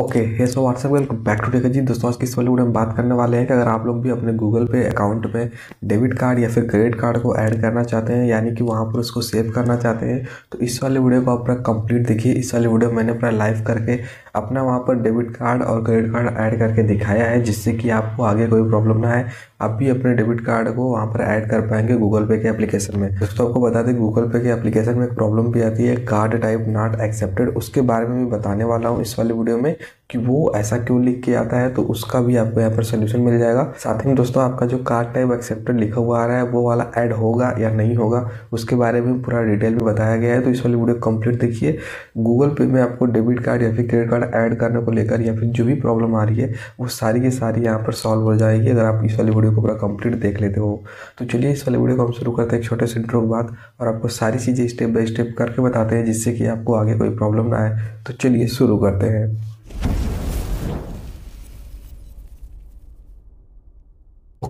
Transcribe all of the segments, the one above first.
okay hey so WhatsApp welcome back to taker ji दोस्तों आज की इस वाली हम बात करने वाले हैं कि अगर आप लोग भी अपने गूगल पे अकाउंट में डेबिट कार्ड या फिर क्रेडिट कार्ड को ऐड करना चाहते हैं यानी कि वहाँ पर उसको सेव करना चाहते हैं तो इस वाले वीडियो को आप पूरा कंप्लीट देखिए इस वाली वीडियो मैंने पूरा लाइव करके अपना वहाँ पर डेबिट कार्ड और क्रेडिट कार्ड ऐड करके दिखाया है जिससे कि आपको आगे कोई प्रॉब्लम ना आए आप भी अपने डेबिट कार्ड को वहाँ पर ऐड कर पाएंगे गूगल पे के एप्लीकेशन में दोस्तों आपको बता दें गूगल पे के एप्लीकेशन में एक प्रॉब्लम भी आती है कार्ड टाइप नॉट एक्सेप्टेड उसके बारे में भी बताने वाला हूँ इस वाली वीडियो में कि वो ऐसा क्यों लिख के आता है तो उसका भी आपको यहाँ पर सोल्यूशन मिल जाएगा साथ ही दोस्तों आपका जो कार्ड टाइप एक्सेप्टेड लिखा हुआ आ रहा है वो वाला ऐड होगा या नहीं होगा उसके बारे में पूरा डिटेल में बताया गया है तो इस वाली वीडियो कंप्लीट देखिए गूगल पे में आपको डेबिट कार्ड या फिर क्रेडिट कार्ड ऐड करने को लेकर या फिर जो भी प्रॉब्लम आ रही है वो सारी की सारी यहाँ पर सॉल्व हो जाएगी अगर आप इस वाली वीडियो को पूरा कंप्लीट देख लेते हो तो चलिए इस वाली वीडियो को हम शुरू करते हैं एक छोटे से इंट्रो बाद और आपको सारी चीज़ें स्टेप बाई स्टेप करके बताते हैं जिससे कि आपको आगे कोई प्रॉब्लम ना आए तो चलिए शुरू करते हैं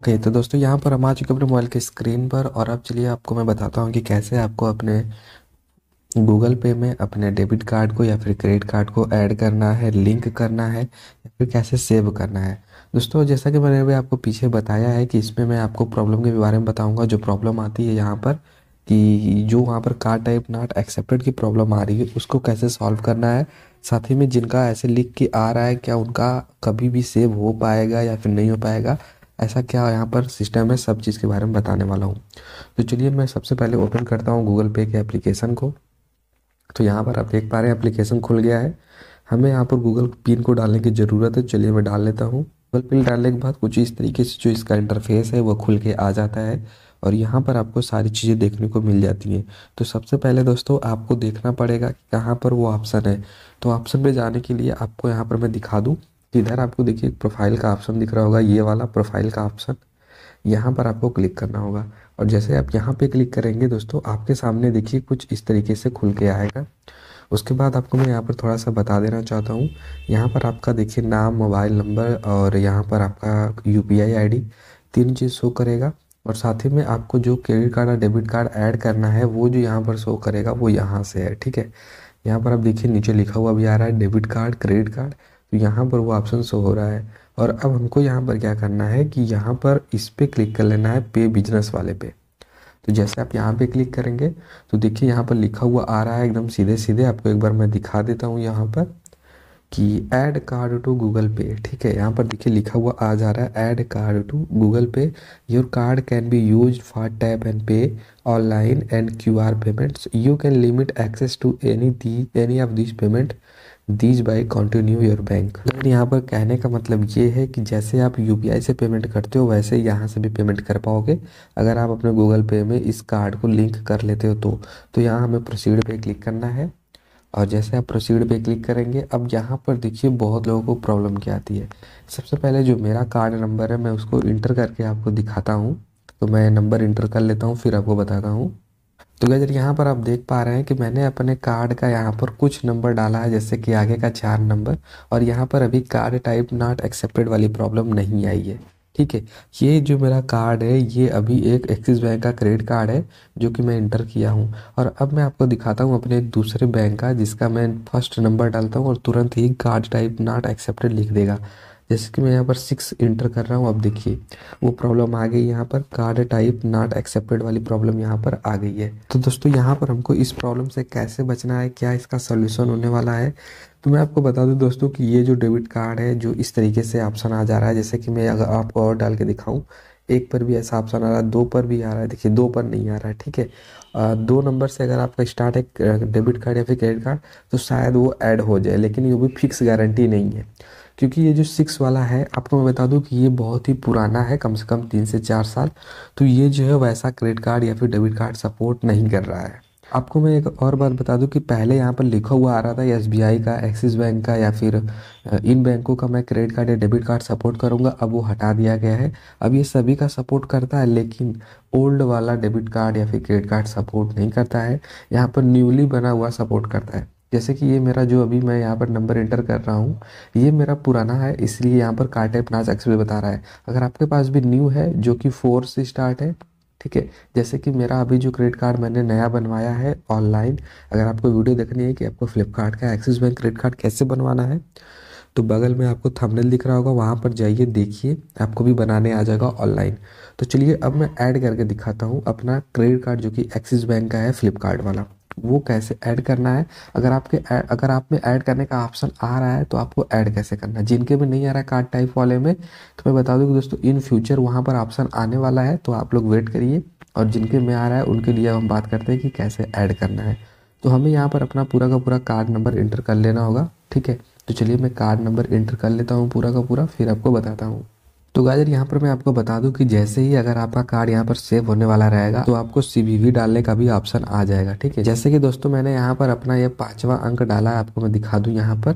ओके okay, तो दोस्तों यहाँ पर हम आ चुके अपने मोबाइल के स्क्रीन पर और अब चलिए आपको मैं बताता हूँ कि कैसे आपको अपने गूगल पे में अपने डेबिट कार्ड को या फिर क्रेडिट कार्ड को ऐड करना है लिंक करना है या फिर कैसे सेव करना है दोस्तों जैसा कि मैंने भी आपको पीछे बताया है कि इसमें मैं आपको प्रॉब्लम के बारे में बताऊँगा जो प्रॉब्लम आती है यहाँ पर कि जो वहाँ पर कार्ड टाइप नॉट एक्सेप्टेड की प्रॉब्लम आ रही है उसको कैसे सॉल्व करना है साथ ही में जिनका ऐसे लिख के आ रहा है क्या उनका कभी भी सेव हो पाएगा या फिर नहीं हो पाएगा ऐसा क्या यहाँ पर सिस्टम है सब चीज़ के बारे में बताने वाला हूँ तो चलिए मैं सबसे पहले ओपन करता हूँ गूगल पे के एप्लीकेशन को तो यहाँ पर आप देख पा रहे हैं एप्लीकेशन खुल गया है हमें यहाँ पर गूगल पिन को डालने की ज़रूरत है चलिए मैं डाल लेता हूँ गूगल पिन डालने के बाद कुछ इस तरीके से जो इसका इंटरफेस है वो खुल के आ जाता है और यहाँ पर आपको सारी चीज़ें देखने को मिल जाती हैं तो सबसे पहले दोस्तों आपको देखना पड़ेगा कि कहाँ पर वो ऑप्शन है तो ऑप्शन पे जाने के लिए आपको यहाँ पर मैं दिखा दूँ इधर आपको देखिए प्रोफाइल का ऑप्शन दिख रहा होगा ये वाला प्रोफाइल का ऑप्शन यहाँ पर आपको क्लिक करना होगा और जैसे आप यहाँ पे क्लिक करेंगे दोस्तों आपके सामने देखिए कुछ इस तरीके से खुल के आएगा उसके बाद आपको मैं यहाँ पर थोड़ा सा बता देना चाहता हूँ यहाँ पर आपका देखिए नाम मोबाइल नंबर और यहाँ पर आपका यू पी आई तीन चीज़ शो करेगा और साथ ही में आपको जो क्रेडिट कार्ड और डेबिट कार्ड ऐड करना है वो जो यहाँ पर शो करेगा वो यहाँ से है ठीक है यहाँ पर आप देखिए नीचे लिखा हुआ भी आ रहा है डेबिट कार्ड क्रेडिट कार्ड तो यहाँ पर वो ऑप्शन शो हो रहा है और अब हमको यहाँ पर क्या करना है कि यहाँ पर इस पर क्लिक कर लेना है पे बिजनेस वाले पे तो जैसे आप यहाँ पे क्लिक करेंगे तो देखिए यहाँ पर लिखा हुआ आ रहा है एकदम सीधे सीधे आपको एक बार मैं दिखा देता हूँ यहाँ पर कि ऐड कार्ड टू गूगल पे ठीक है यहाँ पर देखिए लिखा हुआ आ जा रहा है add card to Google Pay your card can be use for tap and pay online and QR payments you can limit access to any the any of this payment these by continue your bank लेकिन यहाँ पर कहने का मतलब ये है कि जैसे आप यू से पेमेंट करते हो वैसे यहाँ से भी पेमेंट कर पाओगे अगर आप अपने गूगल पे में इस कार्ड को लिंक कर लेते हो तो, तो यहाँ हमें प्रोसीड पे क्लिक करना है और जैसे आप प्रोसीड पे क्लिक करेंगे अब यहाँ पर देखिए बहुत लोगों को प्रॉब्लम क्या आती है सबसे पहले जो मेरा कार्ड नंबर है मैं उसको इंटर करके आपको दिखाता हूँ तो मैं नंबर इंटर कर लेता हूँ फिर आपको बताता हूँ तो गजर यहाँ पर आप देख पा रहे हैं कि मैंने अपने कार्ड का यहाँ पर कुछ नंबर डाला है जैसे कि आगे का चार नंबर और यहाँ पर अभी कार्ड टाइप नॉट एक्सेप्टेड वाली प्रॉब्लम नहीं आई है ठीक है ये जो मेरा कार्ड है ये अभी एक एक्सिस बैंक का क्रेडिट कार्ड है जो कि मैं इंटर किया हूँ और अब मैं आपको दिखाता हूँ अपने एक दूसरे बैंक का जिसका मैं फर्स्ट नंबर डालता हूँ और तुरंत ही कार्ड टाइप नॉट एक्सेप्टेड लिख देगा जैसे कि मैं यहाँ पर सिक्स इंटर कर रहा हूँ अब देखिए वो प्रॉब्लम आ गई यहाँ पर कार्ड टाइप नॉट एक्सेप्टेड वाली प्रॉब्लम यहाँ पर आ गई है तो दोस्तों यहाँ पर हमको इस प्रॉब्लम से कैसे बचना है क्या इसका सोल्यूशन होने वाला है तो मैं आपको बता दूं दोस्तों कि ये जो डेबिट कार्ड है जो इस तरीके से ऑप्शन आ जा रहा है जैसे कि मैं अगर आपको और डाल के दिखाऊं एक पर भी ऐसा ऑप्शन आ रहा है दो पर भी आ रहा है देखिए दो पर नहीं आ रहा है ठीक है दो नंबर से अगर आपका स्टार्ट है डेबिट कार्ड या फिर क्रेडिट कार्ड तो शायद वो ऐड हो जाए लेकिन ये भी फिक्स गारंटी नहीं है क्योंकि ये जो सिक्स वाला है आपको मैं बता दूं कि ये बहुत ही पुराना है कम से कम तीन से चार साल तो ये जो है वैसा क्रेडिट कार्ड या फिर डेबिट कार्ड सपोर्ट नहीं कर रहा है आपको मैं एक और बात बता दूं कि पहले यहाँ पर लिखा हुआ आ रहा था एस का एक्सिस बैंक का या फिर इन बैंकों का मैं क्रेडिट कार्ड या डेबिट कार्ड सपोर्ट करूँगा अब वो हटा दिया गया है अब ये सभी का सपोर्ट करता है लेकिन ओल्ड वाला डेबिट कार्ड या फिर क्रेडिट कार्ड सपोर्ट नहीं करता है यहाँ पर न्यूली बना हुआ सपोर्ट करता है जैसे कि ये मेरा जो अभी मैं यहाँ पर नंबर एंटर कर रहा हूँ ये मेरा पुराना है इसलिए यहाँ पर कार्ड टाइप नाच एक्सप्ले बता रहा है अगर आपके पास भी न्यू है जो कि फोर से स्टार्ट है ठीक है जैसे कि मेरा अभी जो क्रेडिट कार्ड मैंने नया बनवाया है ऑनलाइन अगर आपको वीडियो देखनी है कि आपको फ्लिपकार्ट का एक्सिस बैंक क्रेडिट कार्ड कैसे बनवाना है तो बगल में आपको थंबनेल दिख रहा होगा वहाँ पर जाइए देखिए आपको भी बनाने आ जाएगा ऑनलाइन तो चलिए अब मैं ऐड करके दिखाता हूँ अपना क्रेडिट कार्ड जो कि एक्सिस बैंक का है फ्लिपकार्ट वाला वो कैसे ऐड करना है अगर आपके अगर आप में ऐड करने का ऑप्शन आ रहा है तो आपको ऐड कैसे करना है जिनके में नहीं आ रहा है कार्ड टाइप वाले में तो मैं बता दूँ कि दोस्तों इन फ्यूचर वहाँ पर ऑप्शन आने वाला है तो आप लोग वेट करिए और जिनके में आ रहा है उनके लिए हम बात करते हैं कि कैसे ऐड करना है तो हमें यहाँ पर अपना पूरा का पूरा कार्ड नंबर इंटर कर लेना होगा ठीक है तो चलिए मैं कार्ड नंबर इंटर कर लेता हूँ पूरा का पूरा फिर आपको बताता हूँ तो गाजर यहाँ पर मैं आपको बता दूं कि जैसे ही अगर आपका कार्ड यहाँ पर सेव होने वाला रहेगा तो आपको सीवीवी डालने का भी ऑप्शन आ जाएगा ठीक है जैसे कि दोस्तों मैंने यहाँ पर अपना ये पांचवा अंक डाला आपको मैं दिखा दूँ यहाँ पर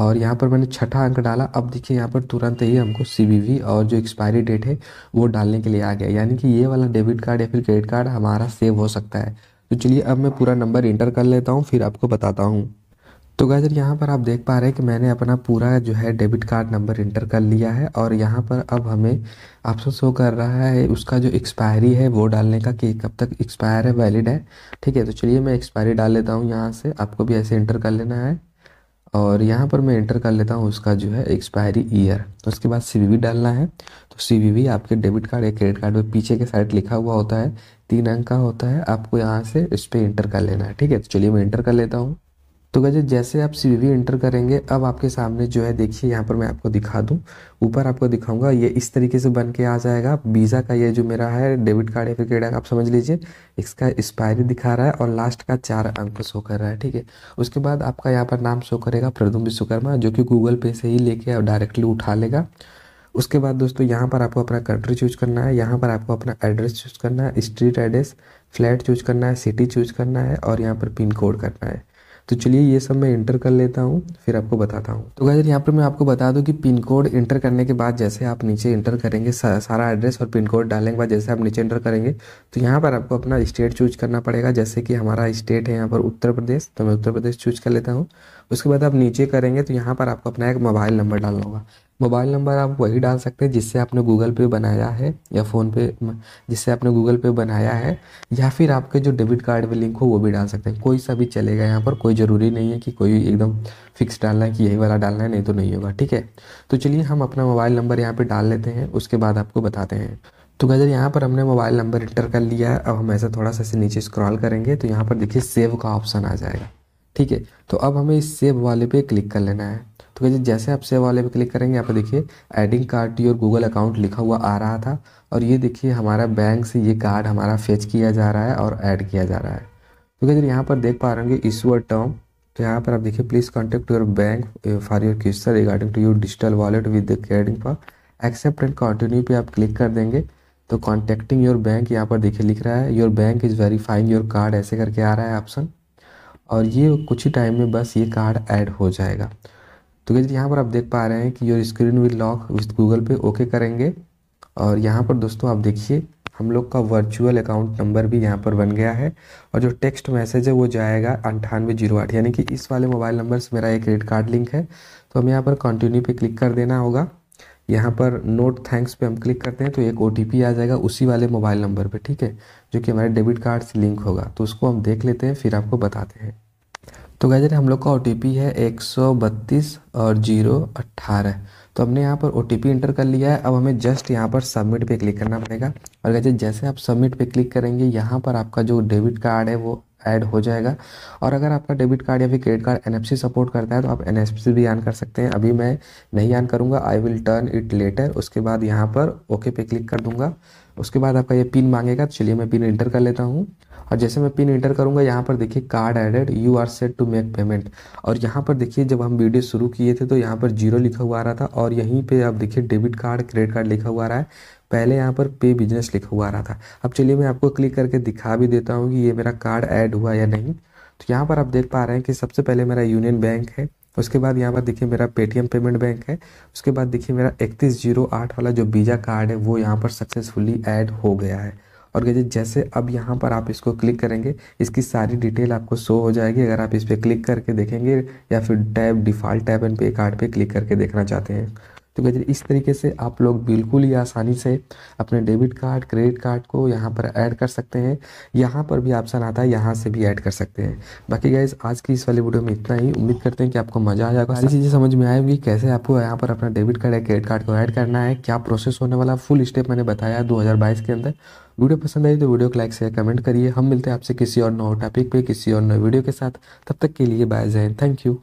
और यहाँ पर मैंने छठा अंक डाला अब देखिए यहाँ पर तुरंत ही हमको सी और जो एक्सपायरी डेट है वो डालने के लिए आ गया यानी कि ये वाला डेबिट कार्ड या फिर क्रेडिट कार्ड हमारा सेव हो सकता है तो चलिए अब मैं पूरा नंबर इंटर कर लेता हूँ फिर आपको बताता हूँ तो गाजर यहाँ पर आप देख पा रहे हैं कि मैंने अपना पूरा जो है डेबिट कार्ड नंबर इंटर कर लिया है और यहाँ पर अब हमें ऑप्शन शो कर रहा है उसका जो एक्सपायरी है वो डालने का कि कब तक एक्सपायर है वैलिड है ठीक है तो चलिए मैं एक्सपायरी डाल लेता हूँ यहाँ से आपको भी ऐसे इंटर कर लेना है और यहाँ पर मैं इंटर कर लेता हूँ उसका जो है एक्सपायरी ईयर तो उसके बाद सी डालना है तो सी आपके डेबिट कार्ड या क्रेडिट कार्ड में पीछे के साइड लिखा हुआ होता है तीन अंक का होता है आपको यहाँ से इस पर इंटर कर लेना है ठीक है तो चलिए मैं इंटर कर लेता हूँ तो गजर जैसे आप सी वी एंटर करेंगे अब आपके सामने जो है देखिए यहाँ पर मैं आपको दिखा दूँ ऊपर आपको दिखाऊंगा ये इस तरीके से बन के आ जाएगा वीज़ा का ये जो मेरा है डेबिट कार्ड या फिर क्रेडिट आप समझ लीजिए इसका एक्सपायरी दिखा रहा है और लास्ट का चार अंक शो कर रहा है ठीक है उसके बाद आपका यहाँ पर नाम शो करेगा प्रदुम विश्वकर्मा जो कि गूगल पे से ही लेके आप डायरेक्टली उठा लेगा उसके बाद दोस्तों यहाँ पर आपको अपना कंट्री चूज करना है यहाँ पर आपको अपना एड्रेस चूज करना है स्ट्रीट एड्रेस फ्लैट चूज करना है सिटी चूज करना है और यहाँ पर पिन कोड करना है तो चलिए ये सब मैं इंटर कर लेता हूँ फिर आपको बताता हूँ तो गाइजर यहाँ पर मैं आपको बता दूँ कि पिन कोड इंटर करने के बाद जैसे आप नीचे इंटर करेंगे सारा एड्रेस और पिन कोड डालने के बाद जैसे आप नीचे इंटर करेंगे तो यहाँ पर आपको अपना स्टेट चूज करना पड़ेगा जैसे कि हमारा स्टेट है यहाँ पर उत्तर प्रदेश तो मैं उत्तर प्रदेश चूज कर लेता हूँ उसके बाद आप नीचे करेंगे तो यहाँ पर आपको अपना एक मोबाइल नंबर डालना होगा मोबाइल नंबर आप वही डाल सकते हैं जिससे आपने गूगल पे बनाया है या फ़ोन पे जिससे आपने गूगल पे बनाया है या फिर आपके जो डेबिट कार्ड में लिंक हो वो भी डाल सकते हैं कोई सा भी चलेगा यहाँ पर कोई ज़रूरी नहीं है कि कोई एकदम फिक्स डालना है कि यही वाला डालना है नहीं तो नहीं होगा ठीक है तो चलिए हम अपना मोबाइल नंबर यहाँ पर डाल लेते हैं उसके बाद आपको बताते हैं तो गजर यहाँ पर हमने मोबाइल नंबर इंटर कर लिया है अब हम ऐसा थोड़ा सा इसे नीचे स्क्रॉल करेंगे तो यहाँ पर देखिए सेव का ऑप्शन आ जाएगा ठीक है तो अब हमें इस सेव वाले पे क्लिक कर लेना है तो कहिए जैसे आप सेव वाले पे क्लिक करेंगे यहाँ पे देखिए adding card to your Google account लिखा हुआ आ रहा था और ये देखिए हमारा बैंक से ये कार्ड हमारा फेच किया जा रहा है और ऐड किया जा रहा है तो कहिए यहाँ पर देख पा रहे होंगे इशूअर टर्म तो यहाँ पर आप देखिए please contact your bank for your question regarding to your digital wallet with the पर एक्सेप्ट एंड कंटिन्यू पे आप क्लिक कर देंगे तो कॉन्टेक्टिंग योर बैंक यहाँ पर देखिए लिख रहा है your bank is verifying your card ऐसे करके आ रहा है ऑप्शन और ये कुछ ही टाइम में बस ये कार्ड ऐड हो जाएगा तो गैस यहाँ पर आप देख पा रहे हैं कि your screen will lock with Google Pay okay करेंगे और यहाँ पर दोस्तों आप देखिए हम लोग का वर्चुअल अकाउंट नंबर भी यहाँ पर बन गया है और जो टेक्स्ट मैसेज है वो जाएगा अंठानवे जीरो आठ यानी कि इस वाले मोबाइल नंबर से मेरा एक क्रेडिट कार्ड लिंक है तो हमें यहाँ पर कंटिन्यू पे क्लिक कर देना होगा यहाँ पर नोट थैंक्स पे हम क्लिक करते हैं तो एक ओ आ जाएगा उसी वाले मोबाइल नंबर पे ठीक है जो कि हमारे डेबिट कार्ड से लिंक होगा तो उसको हम देख लेते हैं फिर आपको बताते हैं तो गैजर हम लोग का ओ है एक सौ बत्तीस और जीरो अट्ठारह तो हमने यहाँ पर ओ एंटर कर लिया है अब हमें जस्ट यहाँ पर सबमिट पे क्लिक करना पड़ेगा और गैजर जैसे आप सबमिट पे क्लिक करेंगे यहाँ पर आपका जो डेबिट कार्ड है वो ऐड हो जाएगा और अगर आपका डेबिट कार्ड या फिर क्रेडिट कार्ड एन सपोर्ट करता है तो आप एन भी ऑन कर सकते हैं अभी मैं नहीं ऑन करूँगा I will turn it later उसके बाद यहाँ पर ओके पे क्लिक कर दूँगा उसके बाद आपका ये पिन मांगेगा तो चलिए मैं पिन एंटर कर लेता हूँ और जैसे मैं पिन इंटर करूँगा यहाँ पर देखिए card added you are set to make payment और यहाँ पर देखिए जब हम वीडियो शुरू किए थे तो यहाँ पर जीरो लिखा हुआ आ रहा था और यहीं पे आप देखिए डेबिट कार्ड क्रेडिट कार्ड लिखा हुआ आ रहा है पहले यहाँ पर पे बिजनेस लिखा हुआ आ रहा था अब चलिए मैं आपको क्लिक करके दिखा भी देता हूँ कि ये मेरा कार्ड ऐड हुआ या नहीं तो यहाँ पर आप देख पा रहे हैं कि सबसे पहले मेरा यूनियन बैंक है उसके बाद यहाँ पर देखिए मेरा पेटीएम पेमेंट बैंक है उसके बाद देखिए मेरा इकतीस जीरो आठ वाला जो वीज़ा कार्ड है वो यहाँ पर सक्सेसफुली ऐड हो गया है और गई जैसे अब यहाँ पर आप इसको क्लिक करेंगे इसकी सारी डिटेल आपको शो हो जाएगी अगर आप इस पर क्लिक करके देखेंगे या फिर tab default tap and pay card पे क्लिक करके देखना चाहते हैं तो गजर इस तरीके से आप लोग बिल्कुल ही आसानी से अपने डेबिट कार्ड क्रेडिट कार्ड को यहाँ पर ऐड कर सकते हैं यहाँ पर भी ऑप्शन आता है यहाँ से भी ऐड कर सकते हैं बाकी गैस आज की इस वाली वीडियो में इतना ही उम्मीद करते हैं कि आपको मज़ा आ जाएगा सारी चीज़ें समझ में आएगी कैसे आपको यहाँ पर अपना डेबिट कार्ड या क्रेडिट कार्ड को ऐड करना है क्या प्रोसेस होने वाला फुल स्टेप मैंने बताया दो के अंदर वीडियो पसंद आई तो वीडियो को लाइक शेयर कमेंट करिए हम मिलते हैं आपसे किसी और नौ टॉपिक पे किसी और नए वीडियो के साथ तब तक के लिए बाय जैन थैंक यू